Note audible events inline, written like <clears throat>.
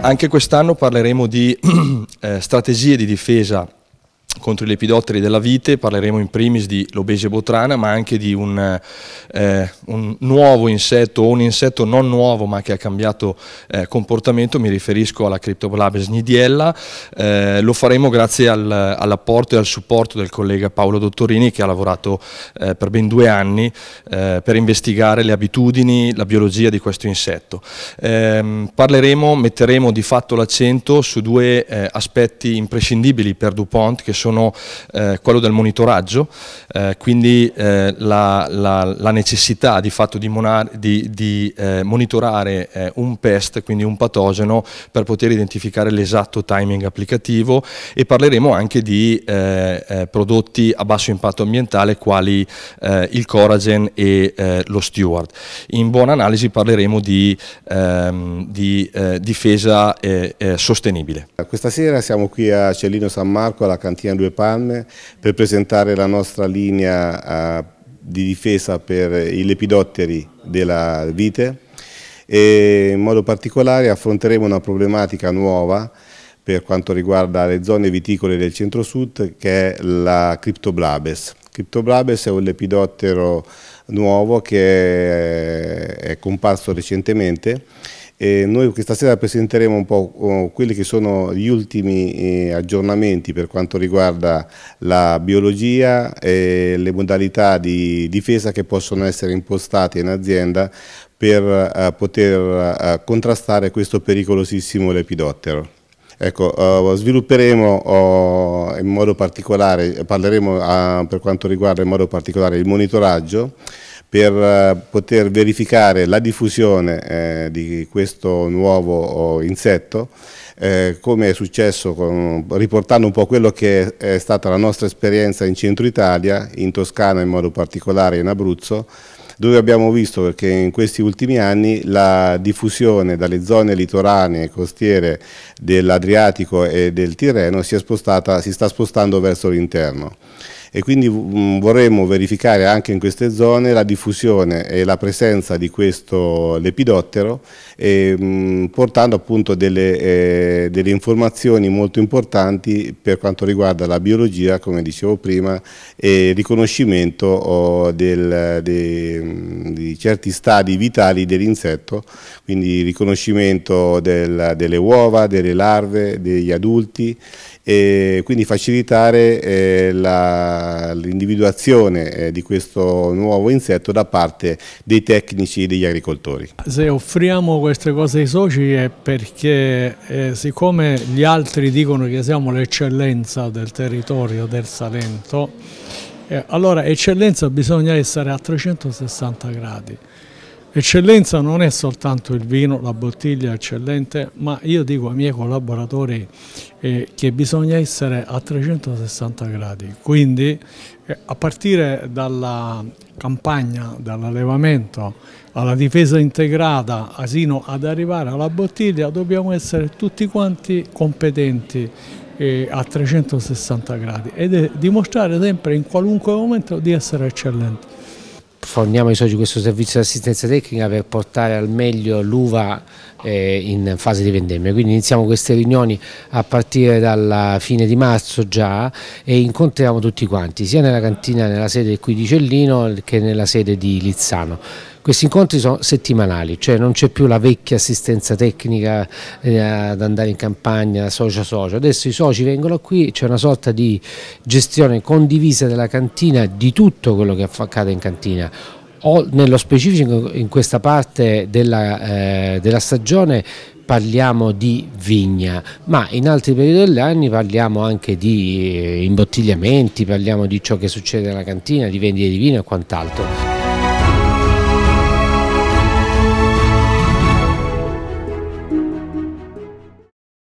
anche quest'anno parleremo di <clears throat> eh, strategie di difesa contro i lepidotteri della vite, parleremo in primis di l'obesia botrana, ma anche di un, eh, un nuovo insetto o un insetto non nuovo ma che ha cambiato eh, comportamento, mi riferisco alla Cryptoblabes nidiella, eh, lo faremo grazie al, all'apporto e al supporto del collega Paolo Dottorini che ha lavorato eh, per ben due anni eh, per investigare le abitudini, la biologia di questo insetto. Ehm, parleremo, metteremo di fatto l'accento su due eh, aspetti imprescindibili per DuPont che sono sono eh, quello del monitoraggio, eh, quindi eh, la, la, la, necessità di, fatto di, monar, di, di eh, monitorare eh, un pest, quindi un patogeno, per poter identificare l'esatto timing applicativo e parleremo anche di eh, prodotti a basso impatto ambientale quali il coragen e lo steward. In buona analisi parleremo di, ehm, di difesa sostenibile. Questa sera siamo qui a Cellino San Marco alla cantina due palme per presentare la nostra linea eh, di difesa per i lepidotteri della vite e in modo particolare affronteremo una problematica nuova per quanto riguarda le zone viticole del centro-sud che è la Cryptoblabes. Cryptoblabes è un lepidottero nuovo che è comparso recentemente e noi questa sera presenteremo un po' oh, quelli che sono gli ultimi eh, aggiornamenti per quanto riguarda la biologia e le modalità di difesa che possono essere impostate in azienda per eh, poter eh, contrastare questo pericolosissimo lepidottero. Ecco, oh, svilupperemo oh, in modo particolare, parleremo ah, per quanto riguarda in modo particolare il monitoraggio per eh, poter verificare la diffusione eh, di questo nuovo oh, insetto, eh, come è successo con, riportando un po' quello che è stata la nostra esperienza in centro Italia, in Toscana in modo particolare in Abruzzo, dove abbiamo visto che in questi ultimi anni la diffusione dalle zone litoranee e costiere dell'Adriatico e del Tirreno si, si sta spostando verso l'interno e quindi mm, vorremmo verificare anche in queste zone la diffusione e la presenza di questo lepidottero eh, portando appunto delle, eh, delle, informazioni molto importanti per quanto riguarda la biologia come dicevo prima e il riconoscimento oh, del, de, mm, di certi stadi vitali dell'insetto quindi il riconoscimento del, delle uova, delle larve, degli adulti e quindi facilitare eh, la all'individuazione eh, di questo nuovo insetto da parte dei tecnici e degli agricoltori. Se offriamo queste cose ai soci è perché eh, siccome gli altri dicono che siamo l'eccellenza del territorio del Salento, eh, allora eccellenza bisogna essere a 360 gradi. Eccellenza non è soltanto il vino, la bottiglia eccellente, ma io dico ai miei collaboratori eh, che bisogna essere a 360 gradi, quindi eh, a partire dalla campagna, dall'allevamento, alla difesa integrata, asino ad arrivare alla bottiglia, dobbiamo essere tutti quanti competenti eh, a 360 gradi e dimostrare sempre in qualunque momento di essere eccellenti forniamo ai soci questo servizio di assistenza tecnica per portare al meglio l'uva eh, in fase di vendemmia. Quindi iniziamo queste riunioni a partire dalla fine di marzo già e incontriamo tutti quanti, sia nella cantina, nella sede qui di Cellino che nella sede di Lizzano. Questi incontri sono settimanali, cioè non c'è più la vecchia assistenza tecnica eh, ad andare in campagna socio socio, adesso i soci vengono qui, c'è una sorta di gestione condivisa della cantina di tutto quello che accade in cantina o nello specifico in questa parte della, eh, della stagione parliamo di vigna, ma in altri periodi dell'anno parliamo anche di eh, imbottigliamenti, parliamo di ciò che succede nella cantina, di vendite di vino e quant'altro.